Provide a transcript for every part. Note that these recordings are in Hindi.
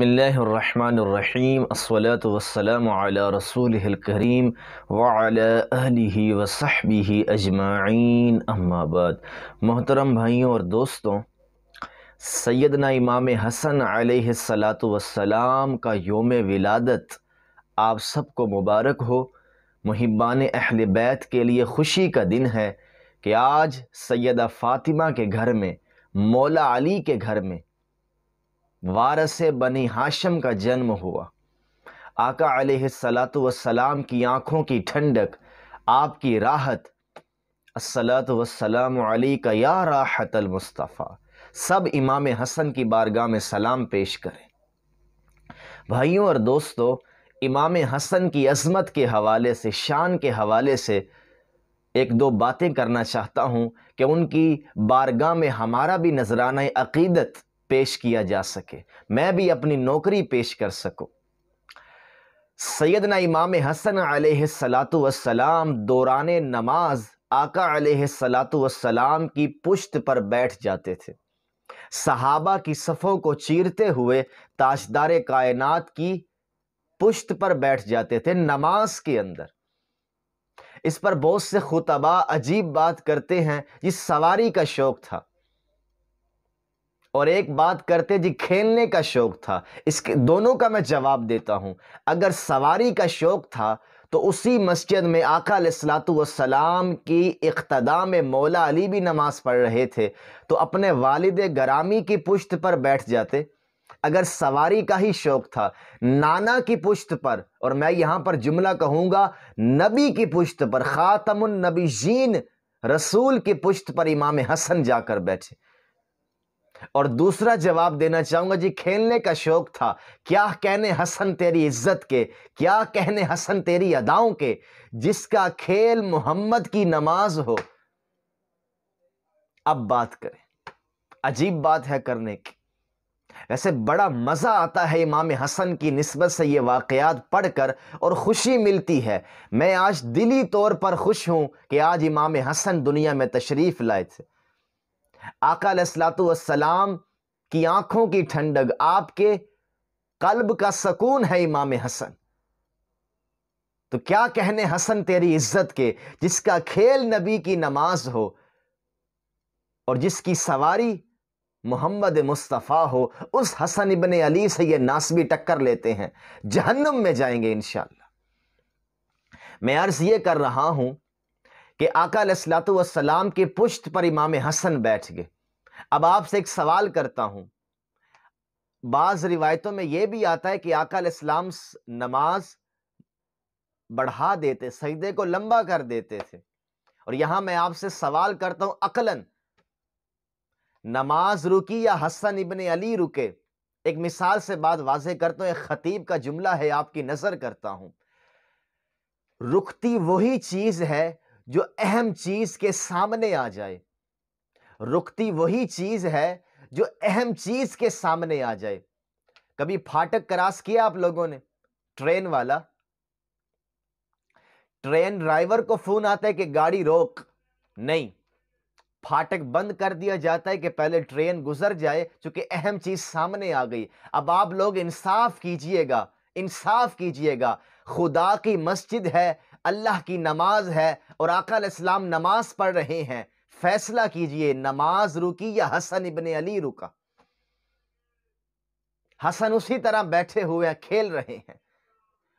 बसमीम् अस्सलाम वाला रसूल करीम वही वसहबी अजमाइन अम्माबाद मोहतरम भाइयों और दोस्तों सैदना इमाम हसन आलत वसलाम का योम विलादत आप सबको मुबारक हो महिबान अहल बैत के लिए खुशी का दिन है कि आज सैदा फ़ातिमा के घर में मौला अली के घर में वारस बनी हाशम का जन्म हुआ आका अलैहिस्सलातु वसलाम की आँखों की ठंडक आपकी राहत असलातु वसलाम का या राहत मुस्तफ़ा सब इमाम हसन की बारगाह में सलाम पेश करें भाइयों और दोस्तों इमाम हसन की अजमत के हवाले से शान के हवाले से एक दो बातें करना चाहता हूँ कि उनकी बारगाह में हमारा भी नजराना अकीदत पेश किया जा सके मैं भी अपनी नौकरी पेश कर सकूँ सैदना इमाम हसन सलाम दौरान नमाज आका सलाम की पुश्त पर बैठ जाते थे सहाबा की सफ़ों को चीरते हुए ताजदार कायनात की पुश्त पर बैठ जाते थे नमाज के अंदर इस पर बहुत से खुतबा अजीब बात करते हैं जिस सवारी का शौक़ था और एक बात करते जी खेलने का शौक़ था इसके दोनों का मैं जवाब देता हूँ अगर सवारी का शौक़ था तो उसी मस्जिद में आका सलाम की इकतदा में मौला अली भी नमाज़ पढ़ रहे थे तो अपने वालिद गरामी की पुश्त पर बैठ जाते अगर सवारी का ही शौक़ था नाना की पुश्त पर और मैं यहाँ पर जुमला कहूँगा नबी की पुश्त पर ख़ातमुलनबी जीन रसूल की पुश्त पर इमाम हसन जाकर बैठे और दूसरा जवाब देना चाहूंगा जी खेलने का शौक था क्या कहने हसन तेरी इज्जत के क्या कहने हसन तेरी अदाओं के जिसका खेल मोहम्मद की नमाज हो अब बात करें अजीब बात है करने की वैसे बड़ा मज़ा आता है इमाम हसन की नस्बत से ये वाकयात पढ़कर और ख़ुशी मिलती है मैं आज दिली तौर पर खुश हूं कि आज इमाम हसन दुनिया में तशरीफ़ लाए थे आकाम की आंखों की ठंडक आपके कल्ब का सकून है इमाम हसन तो क्या कहने हसन तेरी इज्जत के जिसका खेल नबी की नमाज हो और जिसकी सवारी मोहम्मद मुस्तफ़ा हो उस हसन इबन अली से ये नासबी टक्कर लेते हैं जहन्नम में जाएंगे इन मैं अर्ज़ ये कर रहा हूं कि आका सलाम के पुश्त पर इमाम हसन बैठ गए अब आपसे एक सवाल करता हूं बाज़ रिवायतों में यह भी आता है कि आका इस्लाम नमाज बढ़ा देते सजदे को लंबा कर देते थे और यहां मैं आपसे सवाल करता हूं अकलन नमाज रुकी या हसन इबन अली रुके एक मिसाल से बात वाजे करता हूं एक खतीब का जुमला है आपकी नजर करता हूं रुकती वही चीज है जो अहम चीज़ के सामने आ जाए रुकती वही चीज़ है जो अहम चीज़ के सामने आ जाए कभी फाटक क्रॉस किया आप लोगों ने ट्रेन वाला ट्रेन ड्राइवर को फोन आता है कि गाड़ी रोक नहीं फाटक बंद कर दिया जाता है कि पहले ट्रेन गुजर जाए क्योंकि अहम चीज सामने आ गई अब आप लोग इंसाफ कीजिएगा इंसाफ कीजिएगा खुदा की मस्जिद है अल्लाह की नमाज है और आकल इस्लाम नमाज पढ़ रहे हैं फैसला कीजिए नमाज रुकी या हसन इबन अली रुका हसन उसी तरह बैठे हुए हैं खेल रहे हैं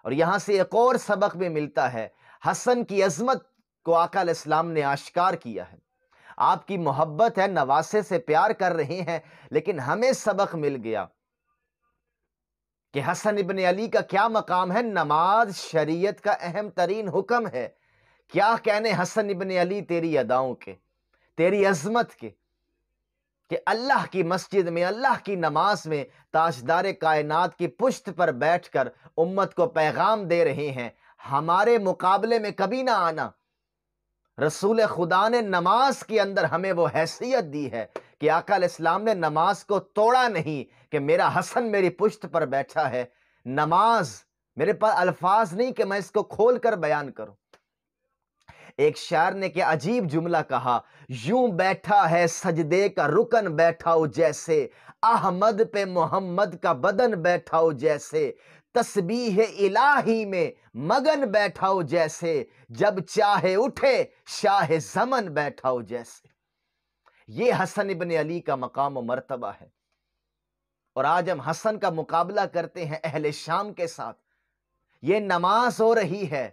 और यहां से एक और सबक भी मिलता है हसन की अजमत को आकल इस्लाम ने आश्कार किया है आपकी मोहब्बत है नवासे से प्यार कर रहे हैं लेकिन हमें सबक मिल गया कि हसन इबन अली का क्या मकाम है नमाज शरीयत का अहम तरीन हुक्म है क्या कहने हसन इबन अली तेरी अदाओं के तेरी अजमत के कि अल्लाह की मस्जिद में अल्लाह की नमाज में ताजदार कायनात की पुश्त पर बैठकर उम्मत को पैगाम दे रहे हैं हमारे मुकाबले में कभी ना आना रसूल खुदा ने नमाज के अंदर हमें वो हैसियत दी है कि आका इस्लाम ने नमाज को तोड़ा नहीं कि मेरा हसन मेरी पुश्त पर बैठा है नमाज मेरे पास अल्फाज नहीं कि मैं इसको खोल कर बयान करूं एक शायर ने क्या अजीब जुमला कहा यूं बैठा है सजदे का रुकन बैठा हो जैसे अहमद पे मोहम्मद का बदन बैठा हो जैसे है इलाही में मगन बैठा हो जैसे जब चाहे उठे शाह जमन बैठा हो जैसे ये हसन इबन अली का मकाम मरतबा है और आज हम हसन का मुकाबला करते हैं अहल शाम के साथ ये नमाज हो रही है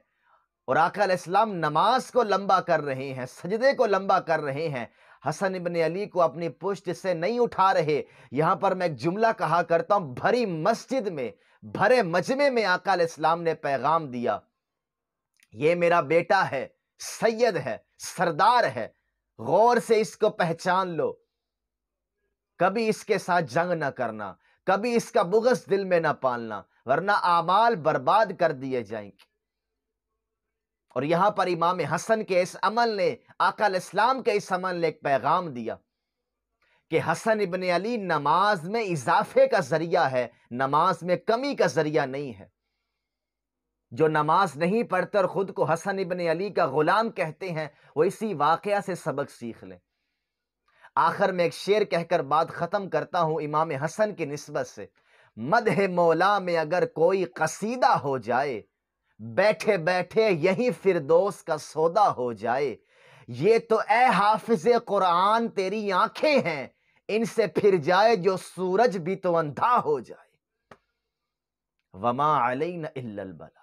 और आकल इस्लाम नमाज को लंबा कर रहे हैं सजदे को लंबा कर रहे हैं हसन इबन अली को अपनी पुष्ट से नहीं उठा रहे यहां पर मैं एक जुमला कहा करता हूं भरी मस्जिद में भरे मजमे में आकाल इस्लाम ने पैगाम दिया ये मेरा बेटा है सैयद है सरदार है गौर से इसको पहचान लो कभी इसके साथ जंग ना करना कभी इसका बुगस दिल में ना पालना वरना आमाल बर्बाद कर दिए जाएंगे और यहां पर इमाम हसन के इस अमल ने आकल इस्लाम के इस अमल ने एक पैगाम दिया कि हसन इबन अली नमाज में इजाफे का जरिया है नमाज में कमी का जरिया नहीं है जो नमाज नहीं पढ़ते और ख़ुद को हसन इबन अली का ग़ुलाम कहते हैं वो इसी वाक़ से सबक सीख लें आखिर में एक शेर कहकर बात ख़त्म करता हूँ इमाम हसन की नस्बत से मद मौला में अगर कोई कसीदा हो जाए बैठे बैठे यही दोस्त का सौदा हो जाए ये तो ए हाफिज कुरान तेरी आंखें हैं इनसे फिर जाए जो सूरज भी तो अंधा हो जाए वमा अलई न बला